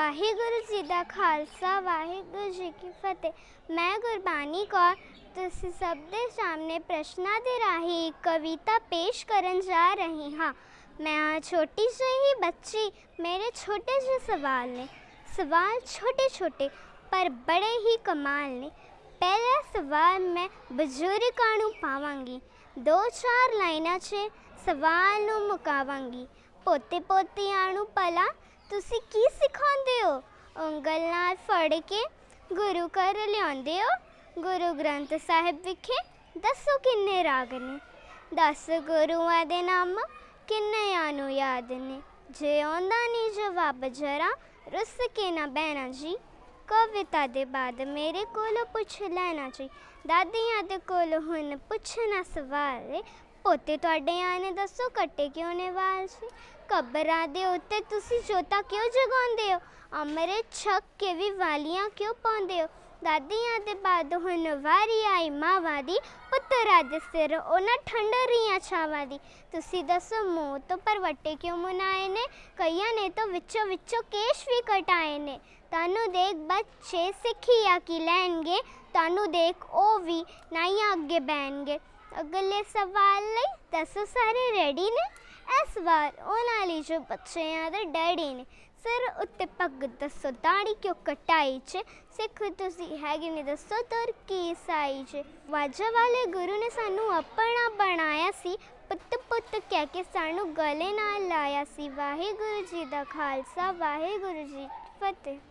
ਵਾਹਿਗੁਰੂ ਜੀ ਦਾ ਖਾਲਸਾ ਵਾਹਿਗੁਰੂ ਜੀ ਕੀ ਫਤਿਹ ਮੈਂ ਗੁਰਬਾਣੀ ਕੌਰ ਤੁਸੀਂ ਸਭ ਦੇ ਸਾਹਮਣੇ ਪ੍ਰਸ਼ਨਾਂ ਦੇ ਰਾਹੀਂ ਕਵਿਤਾ ਪੇਸ਼ ਕਰਨ ਜਾ ਰਹੀ ਹਾਂ ਮੈਂ ਛੋਟੀ ਜਿਹੀ ਬੱਚੀ ਮੇਰੇ ਛੋਟੇ ਜਿਹੇ ਸਵਾਲ ਨੇ ਸਵਾਲ ਛੋਟੇ ਛੋਟੇ ਪਰ ਬੜੇ ਹੀ ਕਮਾਲ ਨੇ ਪਹਿਲਾ ਸਵਾਲ ਮੈਂ ਬਜ਼ੁਰਗਾਂ ਨੂੰ ਪਾਵਾਂਗੀ ਦੋ ਚਾਰ ਲਾਈਨਾਂ 'ਚ ਸਵਾਲ ਨੂੰ ਮੁਕਾਵਾਂਗੀ ਪੋਤੇ ਪੋਤੀਆਂ ਨੂੰ ਪਲਾ ਤੁਸੀਂ ਕੀ ਸਿਖਾਉਂਦੇ ਹੋ ਉਂਗਲ ਨਾਲ ਫੜ ਕੇ ਗੁਰੂ ਘਰ ਲਿਆਉਂਦੇ ਹੋ ਗੁਰੂ ਗ੍ਰੰਥ ਸਾਹਿਬ ਵਿਖੇ ਦੱਸੋ ਕਿੰਨੇ ਰਾਗ ਨੇ ਦੱਸ ਗੁਰੂਆਂ ਦੇ ਨਾਮ ਕਿੰਨੇ ਆਨੂ ਯਾਦ ਨੇ ਜੇ ਆਉਂਦਾ ਨਹੀਂ ਜਵਾਬ ਜਰਾ ਰੁੱਸ ਕੇ ਨਾ ਬਹਿਣਾ ਜੀ ਕਵਿਤਾ ਦੇ ਬਾਅਦ ਮੇਰੇ ਕੋਲ ਪੁੱਛ ਲੈਣਾ ਜੀ ਦਾਦੀਆਂ ਦੇ ਕੋਲ ਹੁਣ ਪੁੱਛਣਾ ਸਵਾਲ ਉੱਤੇ ਤੁਹਾਡੇ ਆਨੇ ਦੱਸੋ ਕੱਟੇ ਕਿਉਂ ਨੇ ਵਾਲ ਸੀ ਕਬਰਾਂ ਦੇ ਉੱਤੇ ਤੁਸੀਂ ਜੋਤਾ ਕਿਉਂ ਜਗਾਉਂਦੇ ਹੋ ਅਮਰੇ ਛੱਕ ਕੇ ਵੀ ਵਾਲੀਆਂ ਕਿਉਂ ਪਾਉਂਦੇ ਹੋ ਦਾਦੀਆਂ ਦੇ ਬਾਦ ਹੁਣ ਵਾਰੀ ਆਈ ਮਾਵਾ ਦੀ ਪੁੱਤਰ ਅੱਜ ਸਿਰ ਉਹਨਾਂ ਰੀਆਂ ਛਾਵਾਂ ਦੀ ਤੁਸੀਂ ਦੱਸੋ ਮੂੰਹ ਤੋਂ ਪਰਵੱਟੇ ਕਿਉਂ ਮਨਾਏ ਨੇ ਕਈਆਂ ਨੇ ਤਾਂ ਵਿੱਚੋਂ ਵਿੱਚੋਂ ਕੇਸ਼ ਵੀ ਕਟਾਏ ਨੇ ਤਾਨੂੰ ਦੇਖ ਬੱਚੇ ਸਿੱਖੀਆ ਕੀ ਲੈਣਗੇ ਤਾਨੂੰ ਦੇਖ ਉਹ ਵੀ ਨਾਈਆਂ ਅੱਗੇ ਬੈਣਗੇ ਅਗਲੇ ਸਵਾਲ ਲਈ ਦੱਸੋ ਸਾਰੇ ਰੈਡੀ ਨੇ ਇਸ ਵਾਰ ਉਹਨਾਂ ਲਈ ਜੋ ਬੱਚਿਆਂ ਦੇ ਡੈਡੀ ਨੇ ਸਿਰ ਉੱਤੇ ਪੱਗ ਦੱਸੋ ਦਾੜੀ ਕਿਉਂ ਕਟਾਈ ਚ ਸਿੱਖ ਤੁਸੀਂ ਹੈਗੇ ਨੇ ਦੱਸੋ ਤੁਰ ਕੀ ਸਾਈ ਚ ਵਾਜਾ ਵਾਲੇ ਗੁਰੂ ਨੇ ਸਾਨੂੰ ਆਪਣਾ ਬਣਾਇਆ ਸੀ ਪੁੱਤ ਪੁੱਤ ਕਹਿ ਕੇ ਸਾਨੂੰ ਗਲੇ ਨਾਲ ਲਾਇਆ ਸੀ ਵਾਹਿਗੁਰੂ ਜੀ ਦਾ ਖਾਲਸਾ ਵਾਹਿਗੁਰੂ ਜੀ ਫਤਿਹ